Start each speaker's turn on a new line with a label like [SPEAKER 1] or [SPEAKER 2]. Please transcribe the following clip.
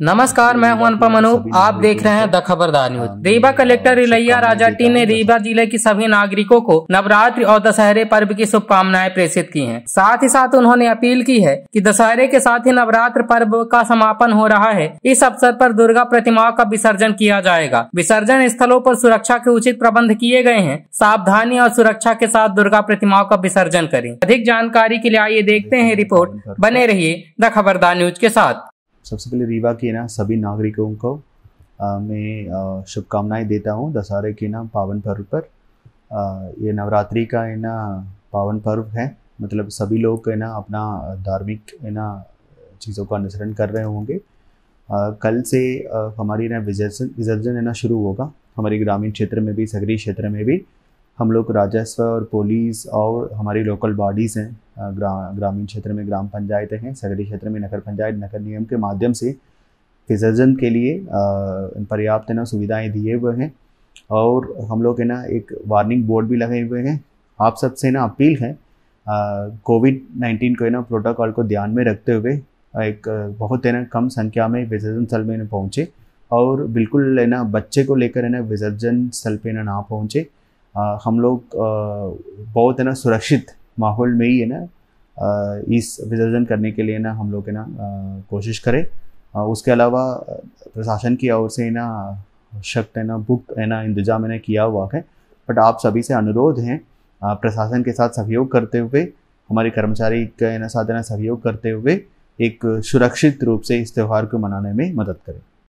[SPEAKER 1] नमस्कार मैं हूं अनुपम अनूप आप देख रहे हैं द खबरदार न्यूज हाँ, रीवा कलेक्टर रिलैया टी ने रीवा जिले की सभी नागरिकों को नवरात्रि और दशहरे पर्व की शुभकामनाएं प्रेषित की हैं साथ ही साथ उन्होंने अपील की है कि दशहरे के साथ ही नवरात्र पर्व का समापन हो रहा है इस अवसर पर दुर्गा प्रतिमाओं का विसर्जन किया जाएगा विसर्जन स्थलों पर सुरक्षा के उचित प्रबंध किए गए हैं सावधानी और सुरक्षा के साथ दुर्गा प्रतिमाओं का विसर्जन करें अधिक जानकारी के लिए आइए देखते हैं रिपोर्ट बने रहिए द खबरदार न्यूज के साथ
[SPEAKER 2] सबसे पहले रीवा की ना सभी नागरिकों को आ, मैं शुभकामनाएं देता हूँ दशहरे के ना पावन पर्व पर आ, ये नवरात्रि का है ना पावन पर्व है मतलब सभी लोग है ना अपना धार्मिक है ना चीज़ों का अनुसरण कर रहे होंगे कल से आ, हमारी ना विसर्जन विसर्जन है ना शुरू होगा हमारे ग्रामीण क्षेत्र में भी सगरी क्षेत्र में भी हम लोग राजस्व और पुलिस और हमारी लोकल बॉडीज़ हैं ग्रा, ग्रामीण क्षेत्र में ग्राम पंचायतें हैं सगरी क्षेत्र में नगर पंचायत नगर निगम के माध्यम से विसर्जन के लिए पर्याप्त ना सुविधाएं दिए हुए हैं और हम लोग है ना एक वार्निंग बोर्ड भी लगे हुए हैं आप सबसे ना अपील है कोविड नाइन्टीन को है ना प्रोटोकॉल को ध्यान में रखते हुए एक बहुत है ना कम संख्या में विसर्जन स्थल में पहुँचे और बिल्कुल है ना बच्चे को लेकर है ना विसर्जन स्थल पर ना ना पहुँचे आ, हम लोग बहुत है ना सुरक्षित माहौल में ही है ना इस विसर्जन करने के लिए ना हम लोग है ना कोशिश करें उसके अलावा प्रशासन की ओर से ना शक्त है ना बुक है ना इंतजाम है ना किया हुआ है बट आप सभी से अनुरोध है प्रशासन के साथ सहयोग करते हुए हमारे कर्मचारी का ना साथ ना सहयोग करते हुए एक सुरक्षित रूप से इस त्यौहार को मनाने में मदद करें